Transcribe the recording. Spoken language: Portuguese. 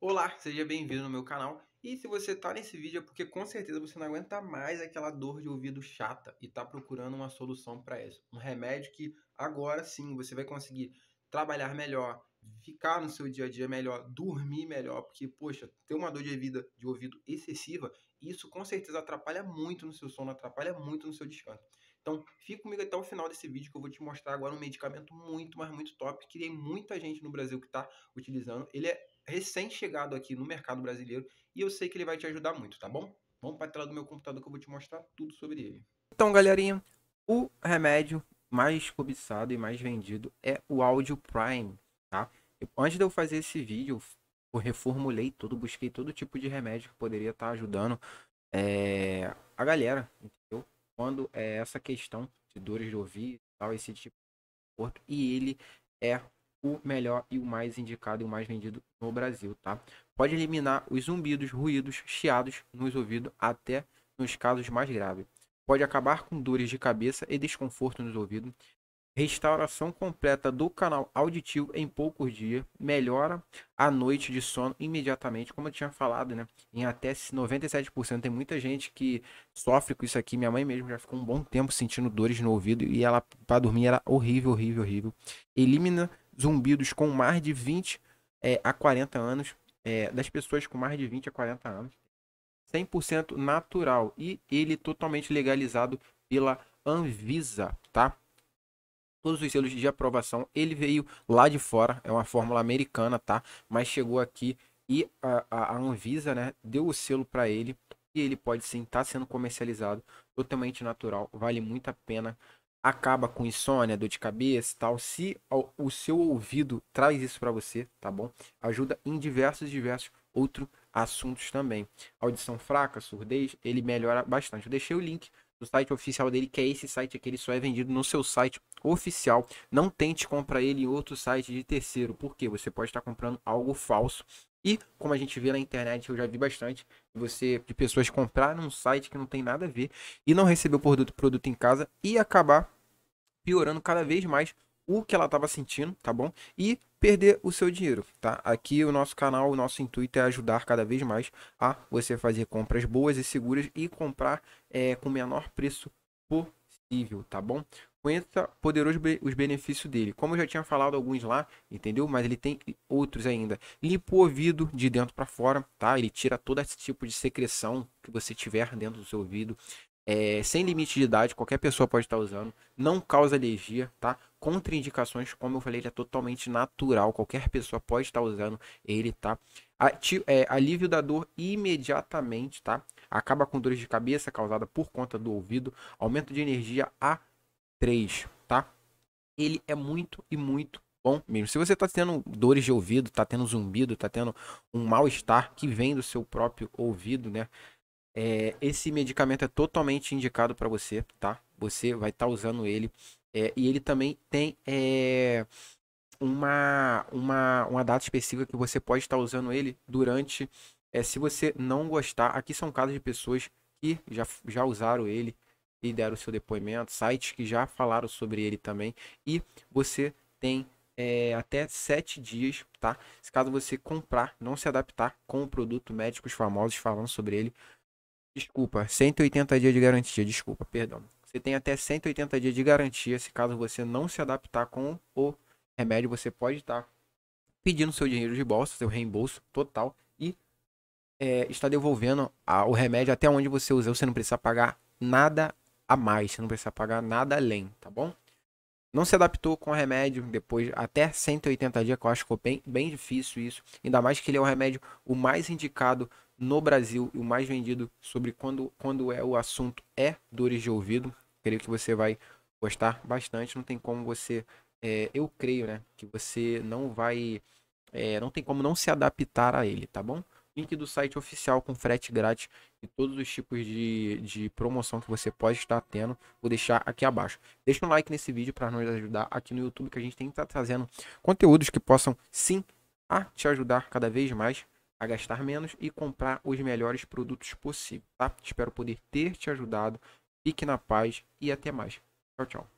Olá, seja bem-vindo no meu canal. E se você tá nesse vídeo é porque com certeza você não aguenta mais aquela dor de ouvido chata e tá procurando uma solução para isso, um remédio que agora sim você vai conseguir trabalhar melhor, ficar no seu dia a dia melhor, dormir melhor, porque poxa, ter uma dor de ouvido, de ouvido excessiva, isso com certeza atrapalha muito no seu sono, atrapalha muito no seu descanso. Então, fica comigo até o final desse vídeo que eu vou te mostrar agora um medicamento muito, mas muito top, que tem muita gente no Brasil que está utilizando. Ele é recém-chegado aqui no mercado brasileiro e eu sei que ele vai te ajudar muito, tá bom? Vamos para a tela do meu computador que eu vou te mostrar tudo sobre ele. Então, galerinha, o remédio mais cobiçado e mais vendido é o Audio Prime, tá? antes de eu fazer esse vídeo, eu reformulei tudo, busquei todo tipo de remédio que poderia estar tá ajudando é, a galera, quando é essa questão de dores de ouvido, tal, esse tipo de conforto, e ele é o melhor e o mais indicado e o mais vendido no Brasil, tá? Pode eliminar os zumbidos, ruídos, chiados nos ouvidos até nos casos mais graves. Pode acabar com dores de cabeça e desconforto nos ouvidos, Restauração completa do canal auditivo em poucos dias. Melhora a noite de sono imediatamente, como eu tinha falado, né? Em até 97%. Tem muita gente que sofre com isso aqui. Minha mãe mesmo já ficou um bom tempo sentindo dores no ouvido e ela, para dormir, era horrível, horrível, horrível. Elimina zumbidos com mais de 20 é, eh, a 40 anos. É, das pessoas com mais de 20 a 40 anos. 100% natural e ele totalmente legalizado pela Anvisa, tá? todos os selos de aprovação. Ele veio lá de fora, é uma fórmula americana, tá? Mas chegou aqui e a, a, Anvisa, né, deu o selo para ele e ele pode sim estar tá sendo comercializado totalmente natural, vale muito a pena. Acaba com insônia, dor de cabeça tal. Se o, o seu ouvido traz isso para você, tá bom? Ajuda em diversos, diversos outros assuntos também. Audição fraca, surdez, ele melhora bastante. Eu deixei o link do site oficial dele, que é esse site aqui, ele só é vendido no seu site oficial. Não tente comprar ele em outro site de terceiro, porque você pode estar comprando algo falso. E como a gente vê na internet, eu já vi bastante você de pessoas comprar num site que não tem nada a ver e não receber o produto, produto em casa e acabar piorando cada vez mais o que ela estava sentindo, tá bom? E perder o seu dinheiro, tá? Aqui o nosso canal, o nosso intuito é ajudar cada vez mais a você fazer compras boas e seguras e comprar é, com o menor preço possível, tá bom? Conheça poderoso os benefícios dele. Como eu já tinha falado alguns lá, entendeu? Mas ele tem outros ainda. Limpa o ouvido de dentro para fora, tá? Ele tira todo esse tipo de secreção que você tiver dentro do seu ouvido é, sem limite de idade, qualquer pessoa pode estar usando, não causa alergia, tá? Contraindicações, como eu falei, ele é totalmente natural, qualquer pessoa pode estar usando ele, tá? Ati é, alívio da dor imediatamente, tá? Acaba com dores de cabeça causada por conta do ouvido, aumento de energia A3, tá? Ele é muito e muito bom mesmo. Se você está tendo dores de ouvido, está tendo zumbido, está tendo um mal-estar que vem do seu próprio ouvido, né? É, esse medicamento é totalmente indicado para você, tá? Você vai estar tá usando ele. É, e ele também tem é, uma, uma, uma data específica que você pode estar tá usando ele durante. É, se você não gostar, aqui são casos de pessoas que já, já usaram ele e deram seu depoimento, sites que já falaram sobre ele também. E você tem é, até sete dias, tá? Se caso você comprar, não se adaptar com o produto médicos famosos falando sobre ele, Desculpa, 180 dias de garantia, desculpa, perdão. Você tem até 180 dias de garantia. Se caso você não se adaptar com o remédio, você pode estar tá pedindo seu dinheiro de bolsa, seu reembolso total e é, está devolvendo a, o remédio até onde você usou. Você não precisa pagar nada a mais, você não precisa pagar nada além, tá bom? Não se adaptou com o remédio depois até 180 dias, que eu acho que ficou bem, bem difícil isso. Ainda mais que ele é o remédio o mais indicado no Brasil e o mais vendido sobre quando, quando é o assunto é dores de ouvido. Creio que você vai gostar bastante. Não tem como você. É, eu creio, né? Que você não vai. É, não tem como não se adaptar a ele, tá bom? Link do site oficial com frete grátis e todos os tipos de, de promoção que você pode estar tendo, vou deixar aqui abaixo. Deixa um like nesse vídeo para nos ajudar aqui no YouTube, que a gente tem que estar tá trazendo conteúdos que possam sim a te ajudar cada vez mais a gastar menos e comprar os melhores produtos possíveis, tá? Espero poder ter te ajudado. Fique na paz e até mais. Tchau, tchau.